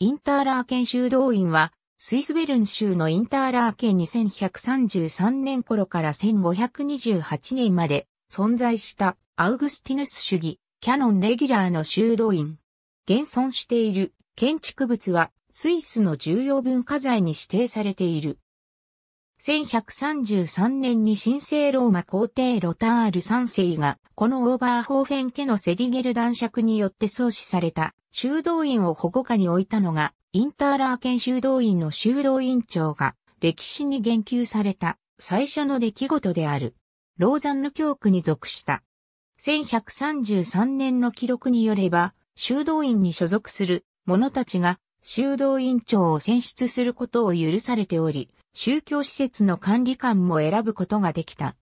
インターラーケン修道院は、スイスベルン州のインターラーケンに1133年頃から1528年まで存在したアウグスティヌス主義、キャノンレギュラーの修道院。現存している建築物はスイスの重要文化財に指定されている。1133年に神聖ローマ皇帝ロタール3世が、このオーバーホーフェン家のセディゲル男爵によって創始された修道院を保護下に置いたのが、インターラーケン修道院の修道院長が、歴史に言及された最初の出来事である。ローザンヌ教区に属した。1133年の記録によれば、修道院に所属する者たちが修道院長を選出することを許されており、宗教施設の管理官も選ぶことができた。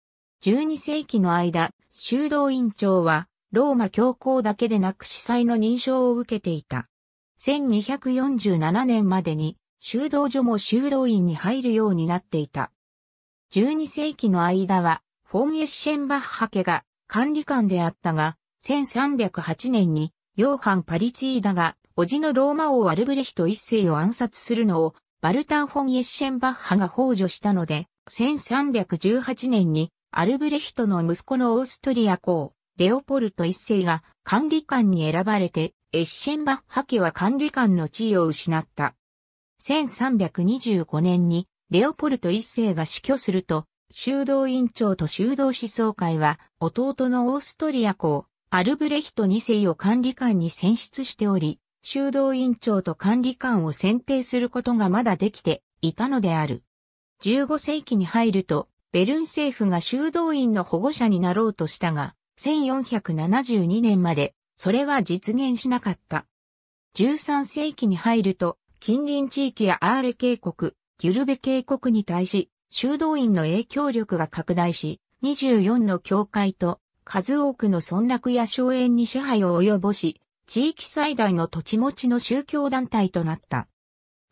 12世紀の間、修道院長はローマ教皇だけでなく司祭の認証を受けていた。1247年までに修道所も修道院に入るようになっていた。12世紀の間は、フォン・エッシェンバッハ家が管理官であったが、1308年に、ヨーハン・パリツィーダが、叔父のローマ王アルブレヒト一世を暗殺するのを、バルタン・フォン・エッシェンバッハが放助したので、1318年に、アルブレヒトの息子のオーストリア公、レオポルト一世が管理官に選ばれて、エッシェンバッハ家は管理官の地位を失った。1325年にレオポルト一世が死去すると、修道院長と修道思想会は、弟のオーストリア公、アルブレヒト二世を管理官に選出しており、修道院長と管理官を選定することがまだできていたのである。15世紀に入ると、ベルン政府が修道院の保護者になろうとしたが、1472年まで、それは実現しなかった。13世紀に入ると、近隣地域やアーレ渓谷、ギュルベ渓谷に対し、修道院の影響力が拡大し、24の教会と数多くの村落や荘園に支配を及ぼし、地域最大の土地持ちの宗教団体となった。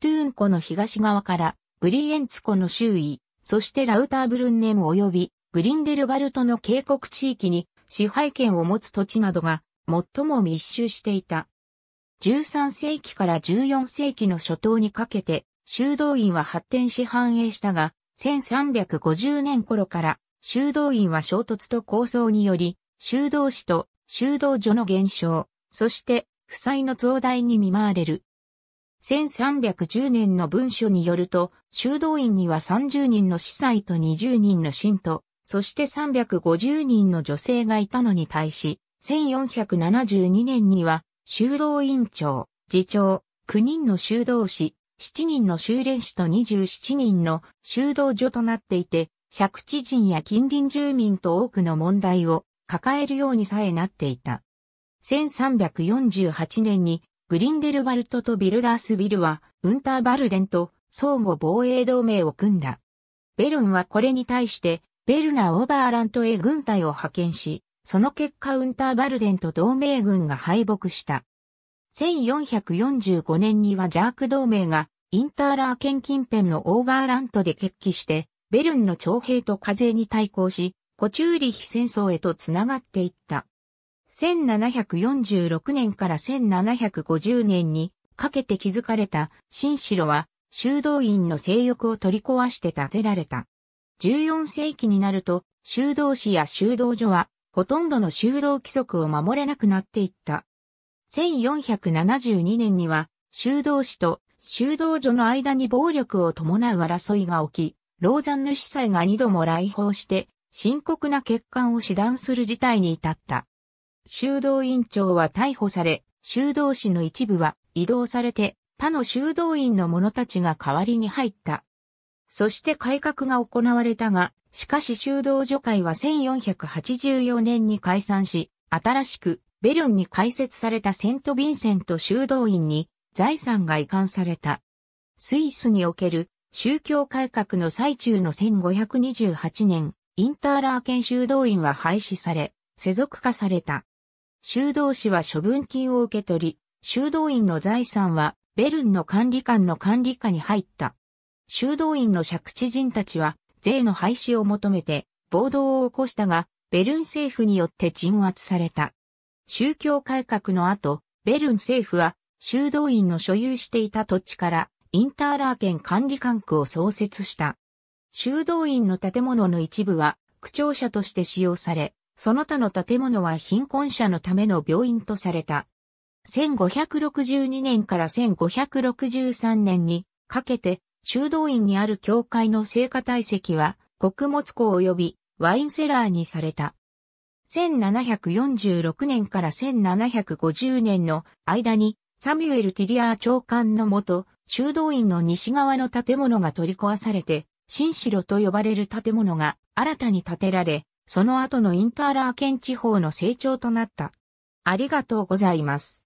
トゥーン湖の東側から、ブリエンツ湖の周囲、そしてラウターブルンネム及びグリンデルバルトの渓谷地域に支配権を持つ土地などが最も密集していた。13世紀から14世紀の初頭にかけて修道院は発展し繁栄したが、1350年頃から修道院は衝突と構想により、修道士と修道所の減少、そして負債の増大に見舞われる。1310年の文書によると、修道院には30人の司祭と20人の信徒、そして350人の女性がいたのに対し、1472年には、修道院長、次長、9人の修道士、7人の修練士と27人の修道所となっていて、借地人や近隣住民と多くの問題を抱えるようにさえなっていた。1348年にグリンデルバルトとビルダースビルはウンターバルデンと相互防衛同盟を組んだ。ベルンはこれに対してベルナ・オーバーラントへ軍隊を派遣し、その結果ウンターバルデンと同盟軍が敗北した。1445年にはジャーク同盟がインターラー県近辺のオーバーラントで決起して、ベルンの徴兵と課税に対抗し、コチューリヒ戦争へとつながっていった。1746年から1750年にかけて築かれた新城は修道院の勢力を取り壊して建てられた。14世紀になると、修道士や修道所は、ほとんどの修道規則を守れなくなっていった。1472年には、修道士と修道所の間に暴力を伴う争いが起き、ローザンヌ司祭が二度も来訪して、深刻な欠陥を死断する事態に至った。修道院長は逮捕され、修道士の一部は移動されて、他の修道院の者たちが代わりに入った。そして改革が行われたが、しかし修道女会は1484年に解散し、新しくベルンに開設されたセント・ヴィンセント修道院に財産が移管された。スイスにおける宗教改革の最中の1528年、インターラーケン修道院は廃止され、世俗化された。修道士は処分金を受け取り、修道院の財産はベルンの管理官の管理下に入った。修道院の借地人たちは税の廃止を求めて暴動を起こしたが、ベルン政府によって鎮圧された。宗教改革の後、ベルン政府は修道院の所有していた土地からインターラー県管理管区を創設した。修道院の建物の一部は区庁舎として使用され、その他の建物は貧困者のための病院とされた。1562年から1563年にかけて修道院にある教会の聖火体積は、穀物庫及びワインセラーにされた。1746年から1750年の間に、サミュエル・ティリアー長官のもと、修道院の西側の建物が取り壊されて、新城と呼ばれる建物が新たに建てられ、その後のインターラー県地方の成長となった。ありがとうございます。